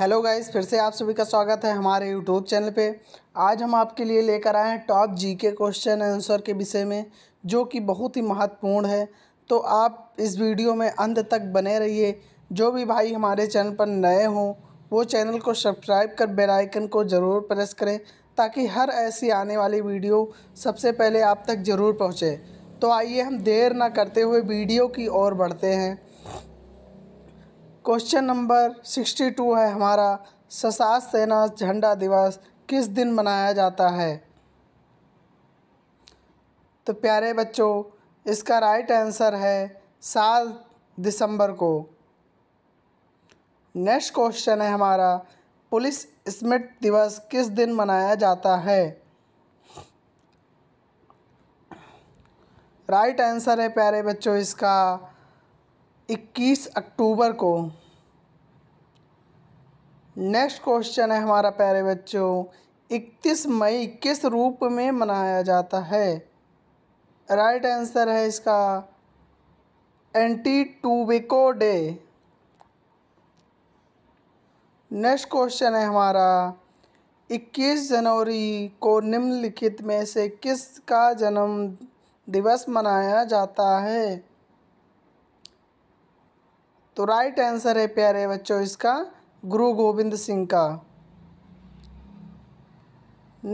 hello guys फिर से आप सभी का स्वागत है हमारे यूट्यूब चैनल पे आज हम आपके लिए लेकर आए हैं टॉप जीके क्वेश्चन आंसर के विषय में जो कि बहुत ही महत्वपूर्ण है तो आप इस वीडियो में अंत तक बने रहिए जो भी भाई हमारे चैनल पर नए हों वो चैनल को सब्सक्राइब कर बेल आइकन को ज़रूर प्रेस करें ताकि हर ऐसी आने वाली वीडियो सबसे पहले आप तक ज़रूर पहुँचे तो आइए हम देर ना करते हुए वीडियो की ओर बढ़ते हैं क्वेश्चन नंबर सिक्सटी टू है हमारा सशास्त्र सेना झंडा दिवस किस दिन मनाया जाता है तो प्यारे बच्चों इसका राइट आंसर है सात दिसंबर को नेक्स्ट क्वेश्चन है हमारा पुलिस स्मृति दिवस किस दिन मनाया जाता है राइट आंसर है प्यारे बच्चों इसका 21 अक्टूबर को नेक्स्ट क्वेश्चन है हमारा प्यारे बच्चों 31 मई किस रूप में मनाया जाता है राइट right आंसर है इसका anti tobacco day next question है हमारा 21 जनवरी को निम्नलिखित में से किसका जन्म दिवस मनाया जाता है तो राइट आंसर है प्यारे बच्चों इसका गुरु गोविंद सिंह का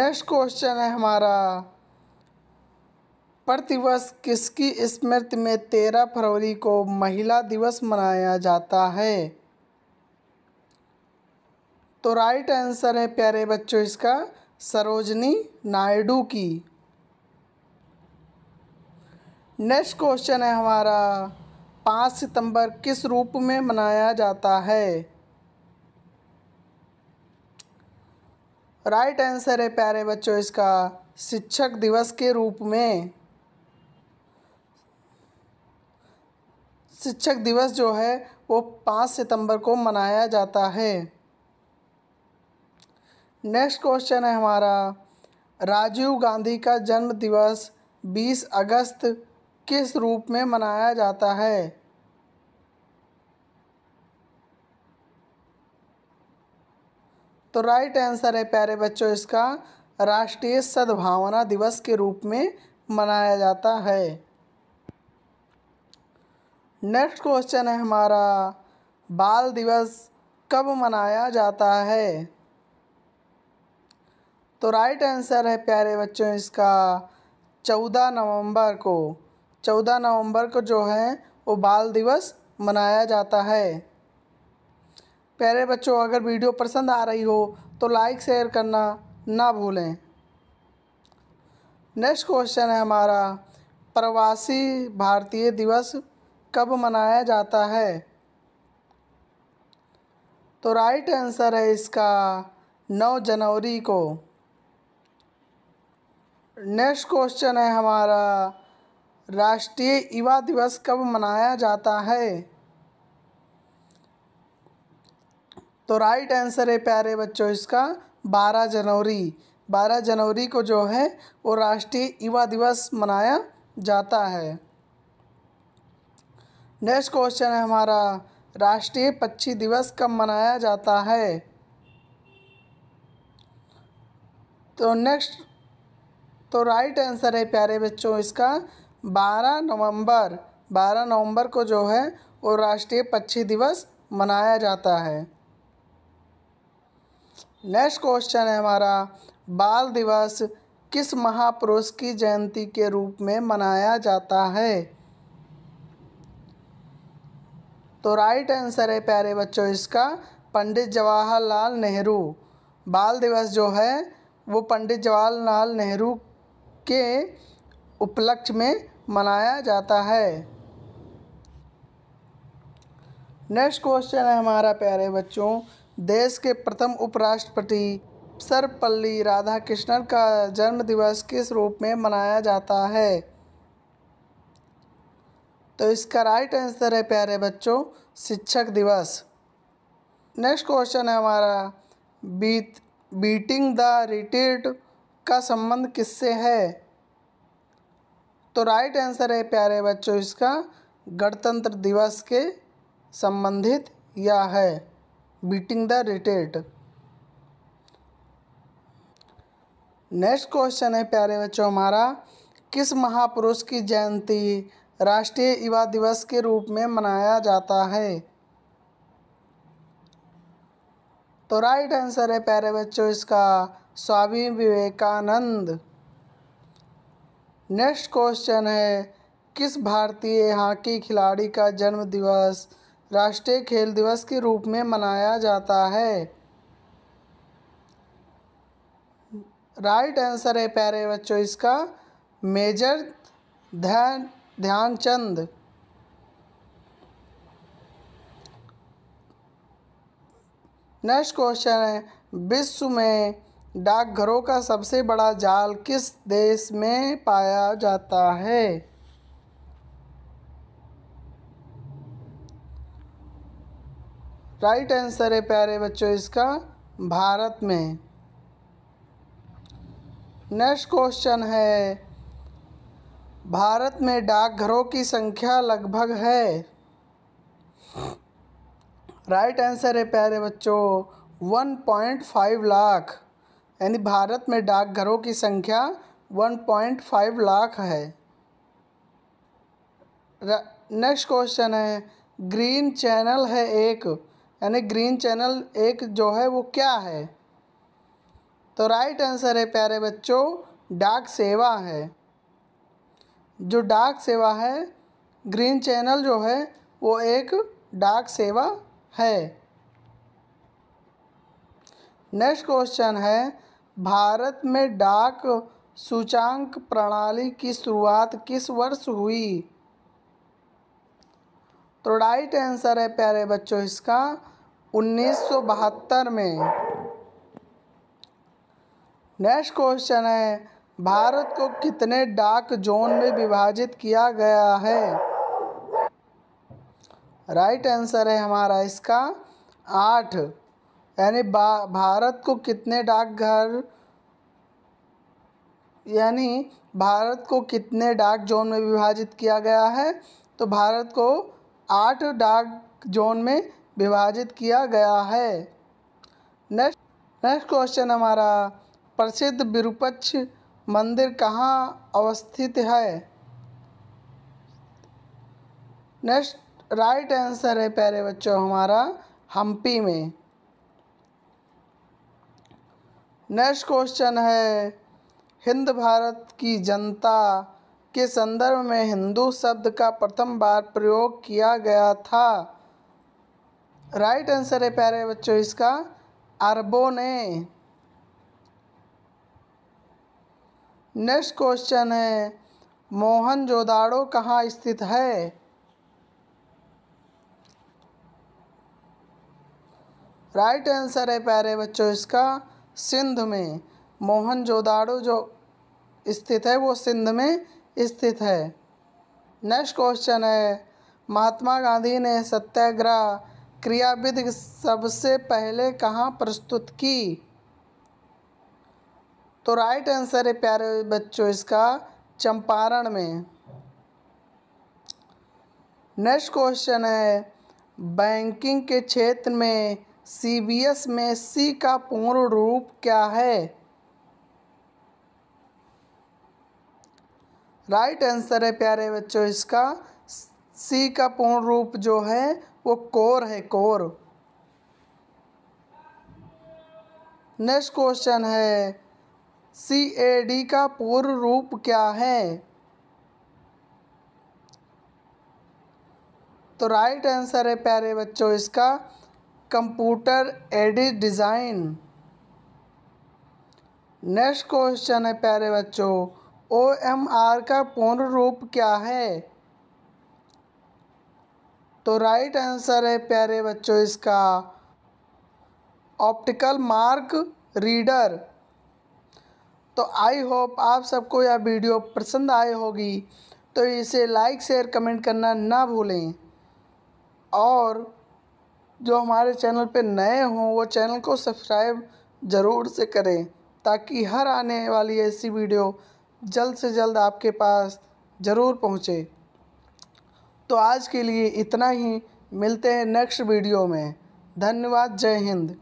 नेक्स्ट क्वेश्चन है हमारा प्रतिवर्ष किसकी स्मृति में तेरह फरवरी को महिला दिवस मनाया जाता है तो राइट आंसर है प्यारे बच्चों इसका सरोजनी नायडू की नेक्स्ट क्वेश्चन है हमारा पाँच सितंबर किस रूप में मनाया जाता है राइट आंसर है प्यारे बच्चों इसका शिक्षक दिवस के रूप में शिक्षक दिवस जो है वो पाँच सितंबर को मनाया जाता है नेक्स्ट क्वेश्चन है हमारा राजीव गांधी का जन्म दिवस बीस अगस्त किस रूप में मनाया जाता है तो राइट आंसर है प्यारे बच्चों इसका राष्ट्रीय सद्भावना दिवस के रूप में मनाया जाता है नेक्स्ट क्वेश्चन है हमारा बाल दिवस कब मनाया जाता है तो राइट आंसर है प्यारे बच्चों इसका चौदह नवंबर को चौदह नवंबर को जो है वो बाल दिवस मनाया जाता है प्यारे बच्चों अगर वीडियो पसंद आ रही हो तो लाइक शेयर करना ना भूलें नेक्स्ट क्वेश्चन है हमारा प्रवासी भारतीय दिवस कब मनाया जाता है तो राइट आंसर है इसका 9 जनवरी को नेक्स्ट क्वेश्चन है हमारा राष्ट्रीय युवा दिवस कब मनाया जाता है तो राइट आंसर है प्यारे बच्चों इसका बारह जनवरी बारह जनवरी को जो है वो राष्ट्रीय युवा दिवस मनाया जाता है नेक्स्ट क्वेश्चन है हमारा राष्ट्रीय पक्षी दिवस कब मनाया जाता है तो नेक्स्ट तो राइट आंसर है प्यारे बच्चों इसका बारह नवंबर बारह नवंबर को जो है वो राष्ट्रीय पक्षी दिवस मनाया जाता है नेक्स्ट क्वेश्चन है हमारा बाल दिवस किस महापुरुष की जयंती के रूप में मनाया जाता है तो राइट आंसर है प्यारे बच्चों इसका पंडित जवाहरलाल नेहरू बाल दिवस जो है वो पंडित जवाहरलाल नेहरू के उपलक्ष्य में मनाया जाता है नेक्स्ट क्वेश्चन है हमारा प्यारे बच्चों देश के प्रथम उपराष्ट्रपति सर्वपल्ली राधाकृष्णन का जन्म दिवस किस रूप में मनाया जाता है तो इसका राइट आंसर है प्यारे बच्चों शिक्षक दिवस नेक्स्ट क्वेश्चन है हमारा बीट बीटिंग द रिटेड का संबंध किससे है तो राइट आंसर है प्यारे बच्चों इसका गणतंत्र दिवस के संबंधित या है beating the retreat next question है प्यारे बच्चों हमारा किस महापुरुष की जयंती राष्ट्रीय युवा दिवस के रूप में मनाया जाता है तो राइट आंसर है प्यारे बच्चों इसका स्वामी विवेकानंद नेक्स्ट क्वेश्चन है किस भारतीय हॉकी खिलाड़ी का जन्म दिवस राष्ट्रीय खेल दिवस के रूप में मनाया जाता है राइट आंसर है प्यारे बच्चों इसका मेजर ध्यान ध्यानचंद नेक्स्ट क्वेश्चन है विश्व में डाकघरों का सबसे बड़ा जाल किस देश में पाया जाता है राइट आंसर है प्यारे बच्चों इसका भारत में नेक्स्ट क्वेश्चन है भारत में डाकघरों की संख्या लगभग है राइट आंसर है प्यारे बच्चों 1.5 लाख यानी भारत में डाकघरों की संख्या 1.5 लाख है नेक्स्ट क्वेश्चन है ग्रीन चैनल है एक यानी ग्रीन चैनल एक जो है वो क्या है तो राइट आंसर है प्यारे बच्चों डाक सेवा है जो डाक सेवा है ग्रीन चैनल जो है वो एक डाक सेवा है नेक्स्ट क्वेश्चन है भारत में डाक सूचांक प्रणाली की शुरुआत किस वर्ष हुई तो राइट आंसर है प्यारे बच्चों इसका 1972 में नेक्स्ट क्वेश्चन है भारत को कितने डाक जोन में विभाजित किया गया है राइट आंसर है हमारा इसका आठ यानी भारत को कितने डाकघर यानी भारत को कितने डाक जोन में विभाजित किया गया है तो भारत को आठ डाक जोन में विभाजित किया गया है नेक्स्ट नेक्स्ट क्वेश्चन हमारा प्रसिद्ध विरूपक्ष मंदिर कहाँ अवस्थित है नेक्स्ट राइट आंसर है प्यारे बच्चों हमारा हम्पी में नेक्स्ट क्वेश्चन है हिंद भारत की जनता के संदर्भ में हिंदू शब्द का प्रथम बार प्रयोग किया गया था राइट आंसर है प्यारे बच्चों इसका अरबों ने नेक्स्ट क्वेश्चन है मोहन जोदाड़ो कहाँ स्थित है राइट आंसर है प्यारे बच्चों इसका सिंध में मोहनजोदाड़ो जो स्थित है वो सिंध में स्थित है नेक्स्ट क्वेश्चन है महात्मा गांधी ने सत्याग्रह क्रियाविद सबसे पहले कहाँ प्रस्तुत की तो राइट आंसर है प्यारे बच्चों इसका चंपारण में नेक्स्ट क्वेश्चन है बैंकिंग के क्षेत्र में सी.बी.एस में सी का पूर्ण रूप क्या है राइट आंसर है प्यारे बच्चों इसका सी का पूर्ण रूप जो है वो कोर है कोर नेक्स्ट क्वेश्चन है सी ए डी का पूर्ण रूप क्या है तो राइट आंसर है प्यारे बच्चों इसका computer aided design next question है प्यारे बच्चों ओ एम आर का पूर्ण रूप क्या है तो राइट आंसर है प्यारे बच्चों इसका ऑप्टिकल मार्क रीडर तो आई होप आप सबको यह वीडियो पसंद आई होगी तो इसे लाइक शेयर कमेंट करना ना भूलें और जो हमारे चैनल पे नए हों वो चैनल को सब्सक्राइब ज़रूर से करें ताकि हर आने वाली ऐसी वीडियो जल्द से जल्द आपके पास ज़रूर पहुँचे तो आज के लिए इतना ही मिलते हैं नेक्स्ट वीडियो में धन्यवाद जय हिंद